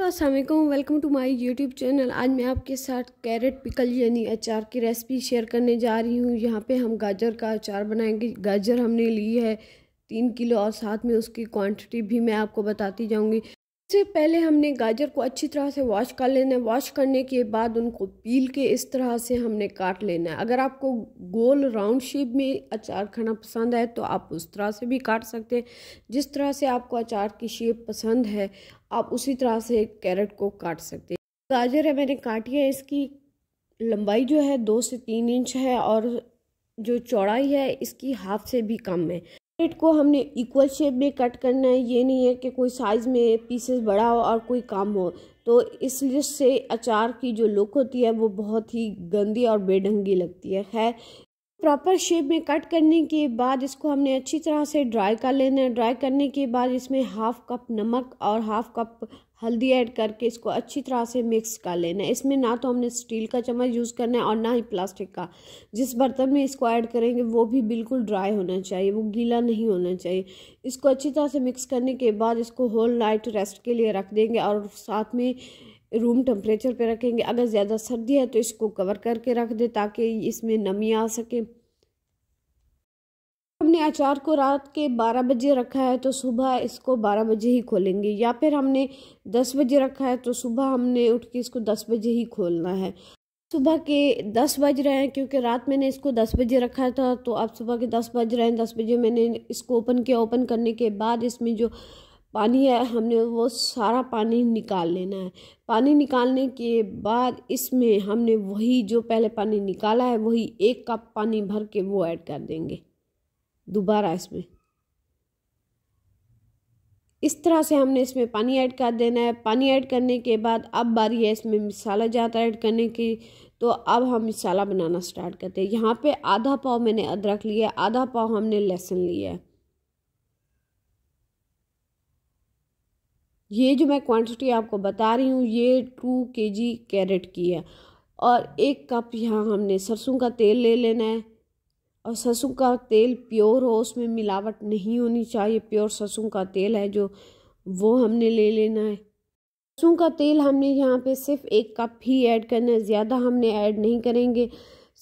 Aslam welcome to my YouTube channel आज मैं आपके साथ कैरेट पिकल यानी अचार की रेसिपी शेयर करने जा रही हूँ यहाँ पे हम गाजर का अचार बनाएंगे गाजर हमने ली है तीन किलो और साथ में उसकी क्वांटिटी भी मैं आपको बताती जाऊँगी सबसे पहले हमने गाजर को अच्छी तरह से वॉश कर लेना है वॉश करने के बाद उनको पील के इस तरह से हमने काट लेना है अगर आपको गोल राउंड शेप में अचार खाना पसंद है तो आप उस तरह से भी काट सकते हैं जिस तरह से आपको अचार की शेप पसंद है आप उसी तरह से कैरेट को काट सकते हैं गाजर है मैंने काटी है इसकी लंबाई जो है दो से तीन इंच है और जो चौड़ाई है इसकी हाफ से भी कम है कैरेट को हमने इक्वल शेप में कट करना है ये नहीं है कि कोई साइज़ में पीसेस बड़ा हो और कोई कम हो तो इसलिए से अचार की जो लुक होती है वो बहुत ही गंदी और बेढंगी लगती है खैर प्रॉपर शेप में कट करने के बाद इसको हमने अच्छी तरह से ड्राई कर लेना है ड्राई करने के बाद इसमें हाफ़ कप नमक और हाफ़ कप हल्दी ऐड करके इसको अच्छी तरह से मिक्स कर लेना है इसमें ना तो हमने स्टील का चम्मच यूज़ करना है और ना ही प्लास्टिक का जिस बर्तन में इसको ऐड करेंगे वो भी बिल्कुल ड्राई होना चाहिए वो गीला नहीं होना चाहिए इसको अच्छी तरह से मिक्स करने के बाद इसको होल नाइट रेस्ट के लिए रख देंगे और साथ में रूम टेम्परेचर पे रखेंगे अगर ज़्यादा सर्दी है तो इसको कवर करके रख दें ताकि इसमें नमी आ सके हमने अचार को रात के 12 बजे रखा है तो सुबह इसको 12 बजे ही खोलेंगे या फिर हमने 10 बजे रखा है तो सुबह हमने उठ के इसको 10 बजे ही खोलना है सुबह के दस बज रहे हैं क्योंकि रात मैंने इसको दस बजे रखा था तो अब सुबह के दस बज रहे हैं दस बजे मैंने इसको ओपन किया ओपन करने के बाद इसमें जो पानी है हमने वो सारा पानी निकाल लेना है पानी निकालने के बाद इसमें हमने वही जो पहले पानी निकाला है वही एक कप पानी भर के वो ऐड कर देंगे दोबारा इसमें इस तरह से हमने इसमें पानी ऐड कर देना है पानी ऐड करने के बाद अब बारी है इसमें मसाला है ऐड करने की तो अब हम मसाला बनाना स्टार्ट करते हैं यहाँ पे आधा पाव मैंने अदरक लिया आधा पाव हमने लहसुन लिया है ये जो मैं क्वांटिटी आपको बता रही हूँ ये टू के जी कैरेट की है और एक कप यहाँ हमने सरसों का तेल ले लेना है और सरसों का तेल प्योर हो उसमें मिलावट नहीं होनी चाहिए प्योर सरसों का तेल है जो वो हमने ले लेना है सरसों का तेल हमने यहाँ पे सिर्फ एक कप ही ऐड करना है ज़्यादा हमने ऐड नहीं करेंगे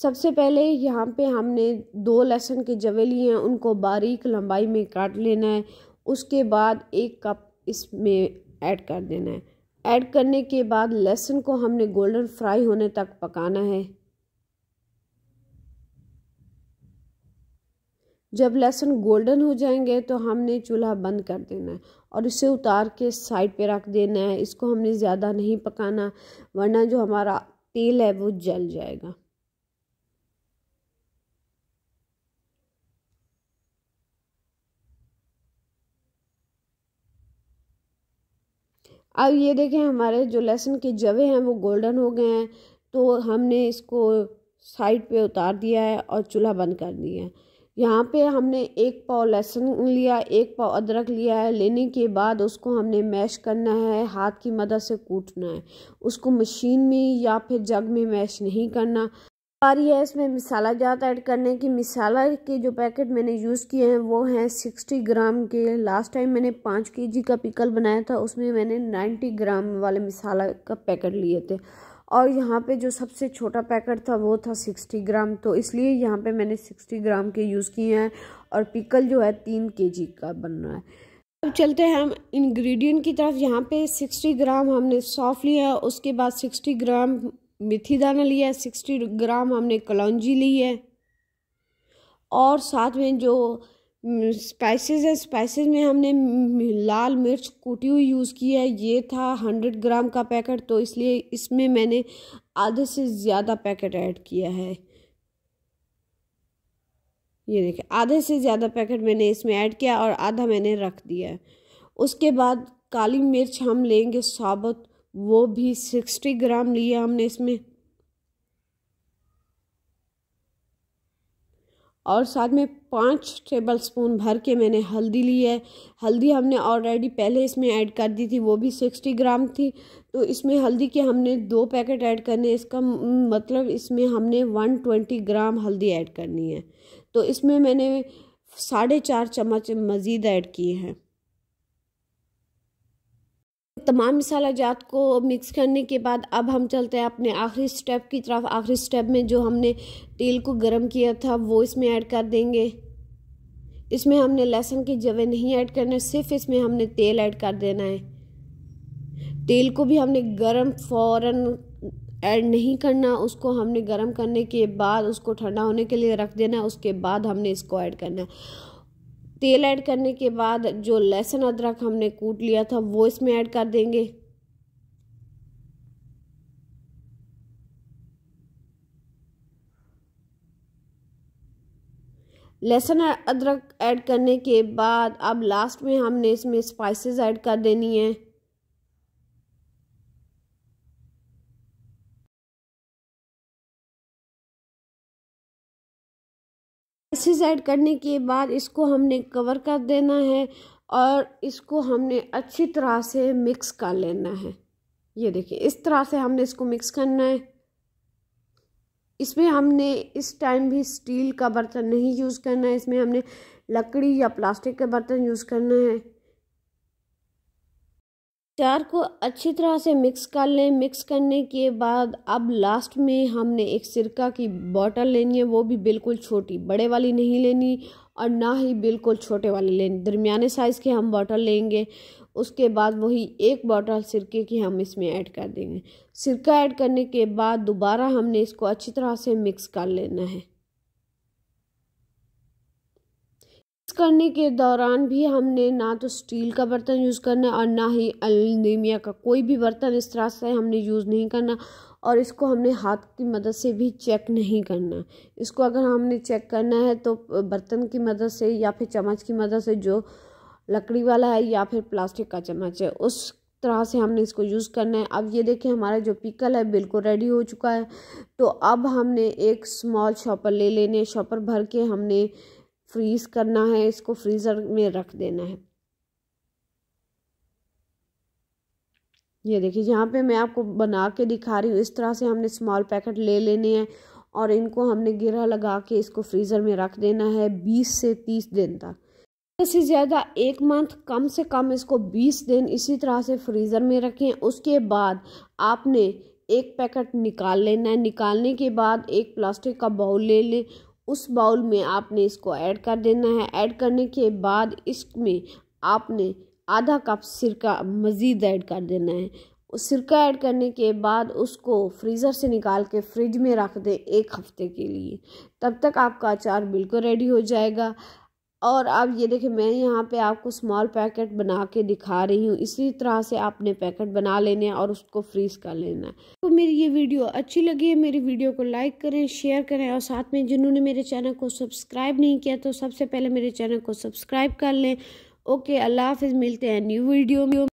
सबसे पहले यहाँ पे हमने दो लहसुन के जवे लिए हैं उनको बारीक लंबाई में काट लेना है उसके बाद एक कप इसमें ऐड कर देना है ऐड करने के बाद लहसुन को हमने गोल्डन फ्राई होने तक पकाना है जब लहसुन गोल्डन हो जाएंगे तो हमने चूल्हा बंद कर देना है और इसे उतार के साइड पे रख देना है इसको हमने ज़्यादा नहीं पकाना वरना जो हमारा तेल है वो जल जाएगा अब ये देखें हमारे जो लहसुन के जवे हैं वो गोल्डन हो गए हैं तो हमने इसको साइड पे उतार दिया है और चूल्हा बंद कर दिया है यहाँ पे हमने एक पाव लहसुन लिया एक पाव अदरक लिया है लेने के बाद उसको हमने मैश करना है हाथ की मदद से कूटना है उसको मशीन में या फिर जग में मैश नहीं करना आ है इसमें मिसाला जात ऐड करने की मिसाला के जो पैकेट मैंने यूज़ किए हैं वो हैं सिक्सटी ग्राम के लास्ट टाइम मैंने पाँच के जी का पिकल बनाया था उसमें मैंने नाइन्टी ग्राम वाले मिसाला का पैकेट लिए थे और यहाँ पे जो सबसे छोटा पैकेट था वो था सिक्सटी ग्राम तो इसलिए यहाँ पे मैंने सिक्सटी ग्राम के यूज़ किए हैं और पिकल जो है तीन के जी का बन रहा है अब चलते हैं हम इंग्रेडिएंट की तरफ यहाँ पे 60 ग्राम हमने सॉफ्ट लिया उसके बाद 60 ग्राम मेथी दाना लिया है सिक्सटी ग्राम हमने कलौजी ली है और साथ में जो स्पाइसेस है स्पाइसेस में हमने लाल मिर्च कूटी हुई यूज़ की है ये था हंड्रेड ग्राम का पैकेट तो इसलिए इसमें मैंने आधे से ज़्यादा पैकेट ऐड किया है ये देखिए आधे से ज़्यादा पैकेट मैंने इसमें ऐड किया और आधा मैंने रख दिया उसके बाद काली मिर्च हम लेंगे साबुत वो भी सिक्सटी ग्राम लिया हमने इसमें और साथ में पाँच टेबल स्पून भर के मैंने हल्दी ली है हल्दी हमने ऑलरेडी पहले इसमें ऐड कर दी थी वो भी सिक्सटी ग्राम थी तो इसमें हल्दी के हमने दो पैकेट ऐड करने इसका मतलब इसमें हमने वन ट्वेंटी ग्राम हल्दी ऐड करनी है तो इसमें मैंने साढ़े चार चम्मच मज़ीद ऐड किए हैं तमाम मसाला जात को मिक्स करने के बाद अब हम चलते हैं अपने आखिरी स्टेप की तरफ आखिरी स्टेप में जो हमने तेल को गर्म किया था वो इसमें ऐड कर देंगे इसमें हमने लहसुन के जवे नहीं ऐड करने सिर्फ इसमें हमने तेल ऐड कर देना है तेल को भी हमने गर्म फौरन ऐड नहीं करना उसको हमने गर्म करने के बाद उसको ठंडा होने के लिए रख देना उसके बाद हमने इसको ऐड करना है तेल ऐड करने के बाद जो लहसुन अदरक हमने कूट लिया था वो इसमें ऐड कर देंगे लहसुन अदरक ऐड करने के बाद अब लास्ट में हमने इसमें स्पाइसेस ऐड कर देनी है स्पाइसेस ऐड करने के बाद इसको हमने कवर कर देना है और इसको हमने अच्छी तरह से मिक्स कर लेना है ये देखिए इस तरह से हमने इसको मिक्स करना है इसमें हमने इस टाइम भी स्टील का बर्तन नहीं यूज़ करना है इसमें हमने लकड़ी या प्लास्टिक का बर्तन यूज़ करना है चार को अच्छी तरह से मिक्स कर लें मिक्स करने के बाद अब लास्ट में हमने एक सिरका की बॉटल लेनी है वो भी बिल्कुल छोटी बड़े वाली नहीं लेनी और ना ही बिल्कुल छोटे वाली लेनी दरमियाने साइज़ के हम बॉटल लेंगे उसके बाद वही एक बॉटल सिरके की हम इसमें ऐड कर देंगे सिरका ऐड करने के बाद दोबारा हमने इसको अच्छी तरह से मिक्स कर लेना है करने के दौरान भी हमने ना तो स्टील का बर्तन यूज़ करना है और ना ही अलमिया का कोई भी बर्तन इस तरह से हमने यूज़ नहीं करना और इसको हमने हाथ की मदद से भी चेक नहीं करना इसको अगर हमने चेक करना है तो बर्तन की मदद से या फिर चम्मच की मदद से जो लकड़ी वाला है या फिर प्लास्टिक का चम्मच है उस तरह से हमने इसको यूज़ करना है अब ये देखें हमारा जो पिकल है बिल्कुल रेडी हो चुका है तो अब हमने एक स्मॉल शॉपर ले लेने शॉपर भर के हमने फ्रीज़ करना है इसको फ्रीज़र में रख देना है ये देखिए यहाँ पे मैं आपको बना के दिखा रही हूँ इस तरह से हमने स्मॉल पैकेट ले लेने हैं और इनको हमने गिरा लगा के इसको फ्रीज़र में रख देना है बीस से तीस दिन तक से ज़्यादा एक मंथ कम से कम इसको बीस दिन इसी तरह से फ्रीज़र में रखें उसके बाद आपने एक पैकेट निकाल लेना है निकालने के बाद एक प्लास्टिक का बाउल ले लें उस बाउल में आपने इसको ऐड कर देना है ऐड करने के बाद इसमें आपने आधा कप सिरका मज़ीद ऐड कर देना है उस सिरका ऐड करने के बाद उसको फ्रीज़र से निकाल के फ्रिज में रख दें एक हफ़्ते के लिए तब तक आपका अचार बिल्कुल रेडी हो जाएगा और आप ये देखें मैं यहाँ पे आपको स्मॉल पैकेट बना के दिखा रही हूँ इसी तरह से आपने पैकेट बना लेने हैं और उसको फ्रीज कर लेना है तो मेरी ये वीडियो अच्छी लगी है मेरी वीडियो को लाइक करें शेयर करें और साथ में जिन्होंने मेरे चैनल को सब्सक्राइब नहीं किया तो सबसे पहले मेरे चैनल को सब्सक्राइब कर लें ओके अल्लाह हाफिज़ मिलते हैं न्यू वीडियो में